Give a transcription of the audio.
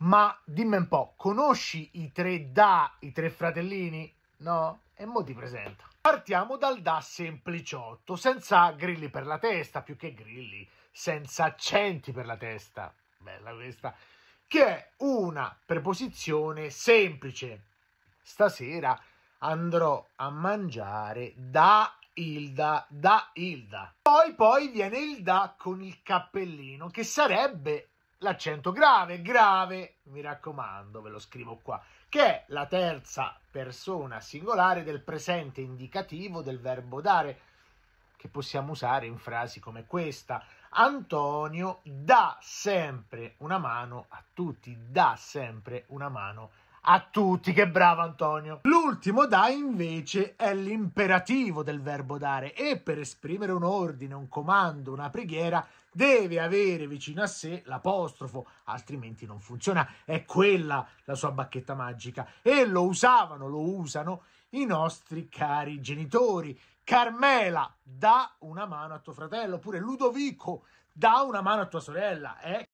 Ma dimmi un po', conosci i tre da, i tre fratellini? No? E mo ti presento. Partiamo dal da sempliciotto, senza grilli per la testa, più che grilli, senza accenti per la testa. Bella questa. Che è una preposizione semplice. Stasera andrò a mangiare da Ilda, da Ilda. Poi poi viene il da con il cappellino, che sarebbe l'accento grave, grave, mi raccomando, ve lo scrivo qua, che è la terza persona singolare del presente indicativo del verbo dare, che possiamo usare in frasi come questa. Antonio dà sempre una mano a tutti, dà sempre una mano a tutti a tutti, che bravo Antonio. L'ultimo da invece è l'imperativo del verbo dare e per esprimere un ordine, un comando, una preghiera deve avere vicino a sé l'apostrofo, altrimenti non funziona. È quella la sua bacchetta magica e lo usavano, lo usano i nostri cari genitori. Carmela, dà una mano a tuo fratello, oppure Ludovico, dà una mano a tua sorella. Eh?